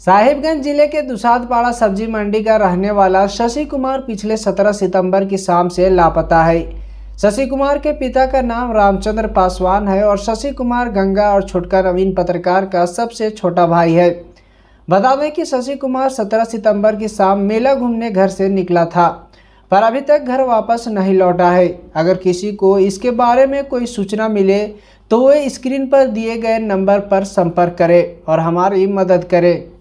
साहिबगंज जिले के दुसादपाड़ा सब्जी मंडी का रहने वाला शशि कुमार पिछले 17 सितंबर की शाम से लापता है शशि कुमार के पिता का नाम रामचंद्र पासवान है और शशि कुमार गंगा और छुटका नवीन पत्रकार का सबसे छोटा भाई है बता दें कि शशि कुमार 17 सितंबर की शाम मेला घूमने घर से निकला था पर अभी तक घर वापस नहीं लौटा है अगर किसी को इसके बारे में कोई सूचना मिले तो वे स्क्रीन पर दिए गए नंबर पर संपर्क करें और हमारी मदद करें